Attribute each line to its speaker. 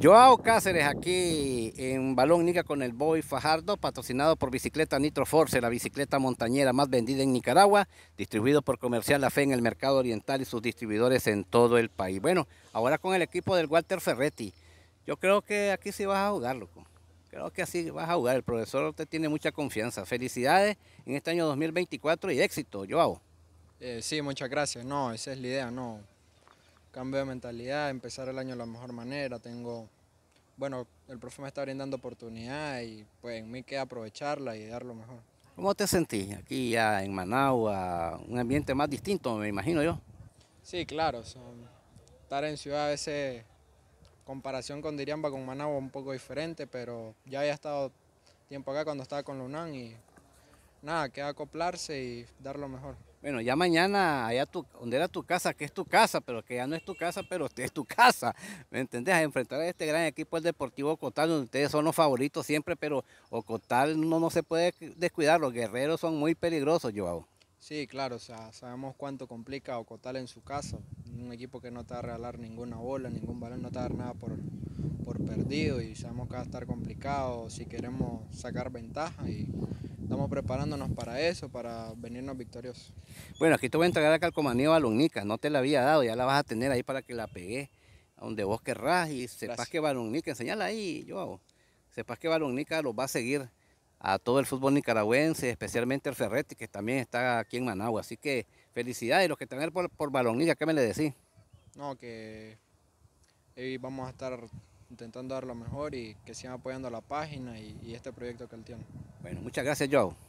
Speaker 1: Joao Cáceres aquí en Balón Nica con el Boy Fajardo, patrocinado por Bicicleta Nitro Force, la bicicleta montañera más vendida en Nicaragua, distribuido por Comercial La Fe en el mercado oriental y sus distribuidores en todo el país. Bueno, ahora con el equipo del Walter Ferretti. Yo creo que aquí sí vas a jugar, loco. Creo que así vas a jugar. El profesor te tiene mucha confianza. Felicidades en este año 2024 y éxito, Joao.
Speaker 2: Eh, sí, muchas gracias. No, esa es la idea, no cambio de mentalidad, empezar el año de la mejor manera. Tengo, bueno, el profe me está brindando oportunidad y pues en mí queda aprovecharla y dar lo mejor.
Speaker 1: ¿Cómo te sentís aquí ya en Managua? Un ambiente más distinto, me imagino yo.
Speaker 2: Sí, claro. estar en ciudad a veces, comparación con Diriamba, con Managua, un poco diferente, pero ya había estado tiempo acá cuando estaba con Lunan y nada, queda acoplarse y dar lo mejor.
Speaker 1: Bueno, ya mañana, allá tu, donde era tu casa, que es tu casa, pero que ya no es tu casa, pero es tu casa. ¿Me entendés? A enfrentar a este gran equipo el Deportivo Ocotal, donde ustedes son los favoritos siempre, pero Ocotal no, no se puede descuidar. Los guerreros son muy peligrosos, Joao.
Speaker 2: Sí, claro, o sea, sabemos cuánto complica Ocotal en su caso, Un equipo que no te va a regalar ninguna bola, ningún balón, no te va a dar nada por, perdido y sabemos que va a estar complicado si queremos sacar ventaja y estamos preparándonos para eso, para venirnos victoriosos.
Speaker 1: Bueno, aquí te voy a entregar a Calcomanía Balonnica, no te la había dado, ya la vas a tener ahí para que la pegues a donde vos querrás y sepas que Balonnica, señala ahí, yo hago, sepas que Balunica los va a seguir a todo el fútbol nicaragüense, especialmente al Ferretti, que también está aquí en Managua. Así que felicidades, los que están por, por Balonilla, ¿qué me le decís?
Speaker 2: No, que vamos a estar intentando dar lo mejor y que sigan apoyando la página y, y este proyecto que él tiene.
Speaker 1: Bueno, muchas gracias, Joe.